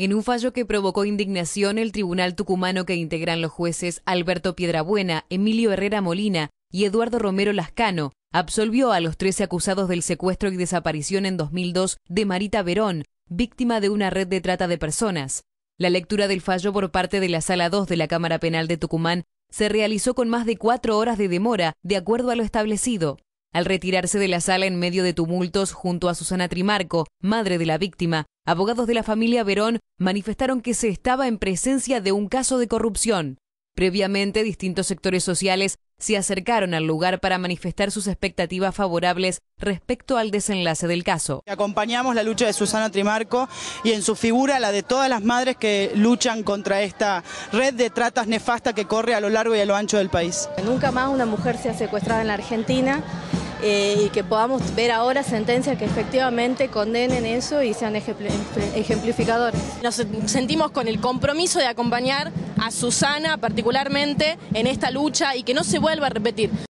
En un fallo que provocó indignación, el tribunal tucumano que integran los jueces Alberto Piedrabuena, Emilio Herrera Molina y Eduardo Romero Lascano absolvió a los trece acusados del secuestro y desaparición en 2002 de Marita Verón, víctima de una red de trata de personas. La lectura del fallo por parte de la Sala 2 de la Cámara Penal de Tucumán se realizó con más de cuatro horas de demora, de acuerdo a lo establecido. Al retirarse de la sala en medio de tumultos junto a Susana Trimarco, madre de la víctima, abogados de la familia Verón manifestaron que se estaba en presencia de un caso de corrupción. Previamente, distintos sectores sociales se acercaron al lugar para manifestar sus expectativas favorables respecto al desenlace del caso. Acompañamos la lucha de Susana Trimarco y en su figura la de todas las madres que luchan contra esta red de tratas nefasta que corre a lo largo y a lo ancho del país. Nunca más una mujer sea secuestrada en la Argentina. Eh, y que podamos ver ahora sentencias que efectivamente condenen eso y sean ejemplificadores. Nos sentimos con el compromiso de acompañar a Susana particularmente en esta lucha y que no se vuelva a repetir.